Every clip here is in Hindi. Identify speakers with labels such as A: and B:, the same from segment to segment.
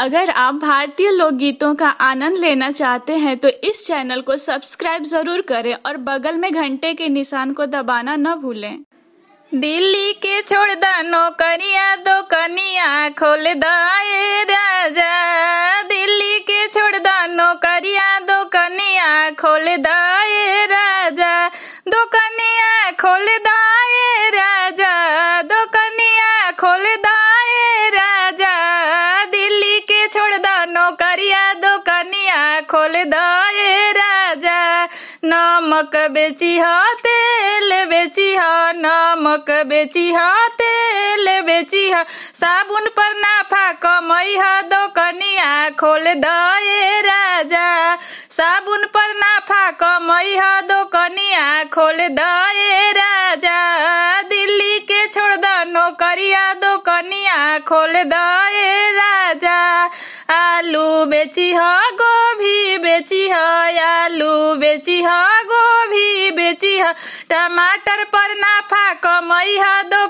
A: अगर आप भारतीय लोकगीतों का आनंद लेना चाहते हैं तो इस चैनल को सब्सक्राइब जरूर करें और बगल में घंटे के निशान को दबाना न भूलें दिल्ली के छोड़ दानो नौकरिया दो कनिया खोल दाए राजा दिल्ली के छोड़ दानो करिया दो कनिया खोल दाए राजा दो कनिया खोल दाए खोल दाए राजा नमक बेची हा तेल बेची हा नमक बेची हा तेल बेची हा साबुन पर नाफा कमई हा दो कनिया खोल दाए राजा साबुन पर नाफा कमई हा दो कनिया खोल दाए राजा दिल्ली के छोड़ द नौकरिया दो कनिया खोल दाए राजा आलू बेची हा बेची हा गोभी बेची हा टमाटर पर नाफा कमई हा दो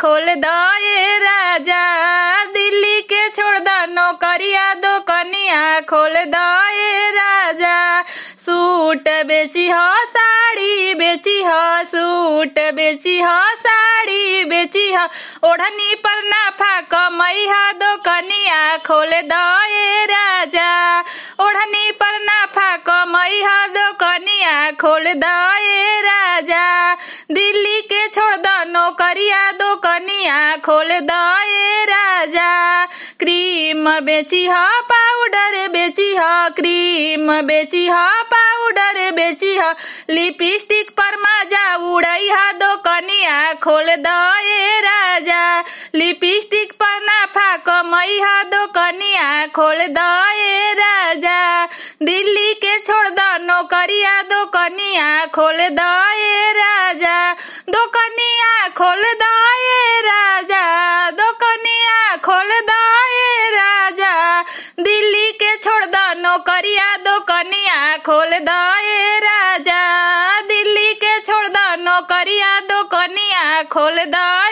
A: खोल द ए राजा दिल्ली के छोड़ द नौकरिया दो खोल द ए राजा सूट बेची ह साड़ी बेची ह सूट बेची ह साड़ी बेची ह ओढ़नी पर नाफा कमई हा दो खोल द ए राजा खोल दाए राजा दिल्ली के छोड़ द नौकरिया दो कनिया खोल दाए राजा क्रीम बेची ह पाउडर बेची ह क्रीम बेची ह पाउडर बेची ह लिपस्टिक पर मजा उड़ाई हा दो कनिया खोल दाए राजा लिपस्टिक पर नाफा कमई हा दो कनिया खोल दाए राजा दिल्ली के छोड़ करिया दोकनिया कनिया खोल दे राजा दो कनिया खोल दे राजा दो कनिया खोल दे राजा दिल्ली के छोड़ दो नौकरिया दोकनिया कनिया खोल दे राजा दिल्ली के छोड़ दो नौकरिया दोकनिया खोल द